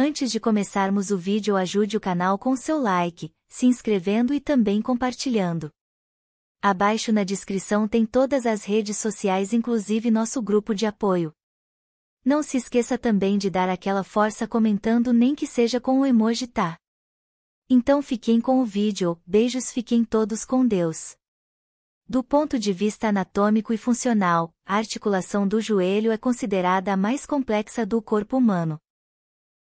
Antes de começarmos o vídeo ajude o canal com seu like, se inscrevendo e também compartilhando. Abaixo na descrição tem todas as redes sociais inclusive nosso grupo de apoio. Não se esqueça também de dar aquela força comentando nem que seja com o emoji tá. Então fiquem com o vídeo, beijos fiquem todos com Deus. Do ponto de vista anatômico e funcional, a articulação do joelho é considerada a mais complexa do corpo humano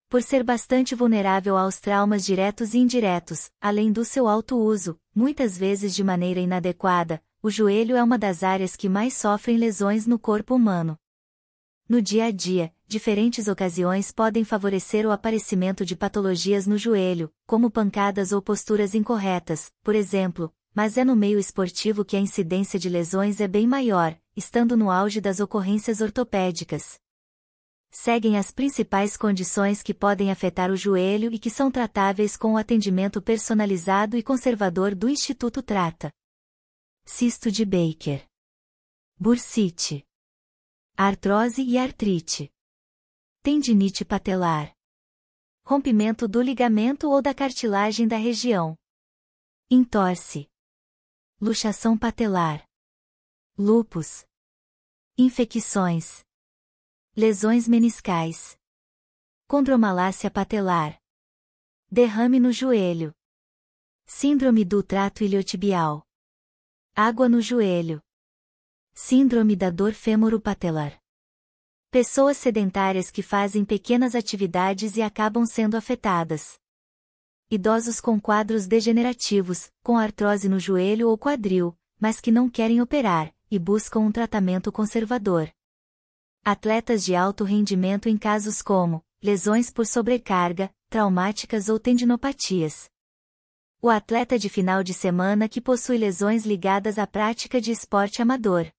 por ser bastante vulnerável aos traumas diretos e indiretos, além do seu alto uso, muitas vezes de maneira inadequada, o joelho é uma das áreas que mais sofrem lesões no corpo humano. No dia a dia, diferentes ocasiões podem favorecer o aparecimento de patologias no joelho, como pancadas ou posturas incorretas, por exemplo, mas é no meio esportivo que a incidência de lesões é bem maior, estando no auge das ocorrências ortopédicas seguem as principais condições que podem afetar o joelho e que são tratáveis com o atendimento personalizado e conservador do Instituto Trata. Cisto de Baker. Bursite. Artrose e artrite. Tendinite patelar. Rompimento do ligamento ou da cartilagem da região. Entorse. Luxação patelar. Lupus. Infecções. Lesões meniscais. Condromalácia patelar. Derrame no joelho. Síndrome do trato iliotibial. Água no joelho. Síndrome da dor fêmoro-patelar. Pessoas sedentárias que fazem pequenas atividades e acabam sendo afetadas. Idosos com quadros degenerativos, com artrose no joelho ou quadril, mas que não querem operar e buscam um tratamento conservador. Atletas de alto rendimento em casos como lesões por sobrecarga, traumáticas ou tendinopatias. O atleta de final de semana que possui lesões ligadas à prática de esporte amador.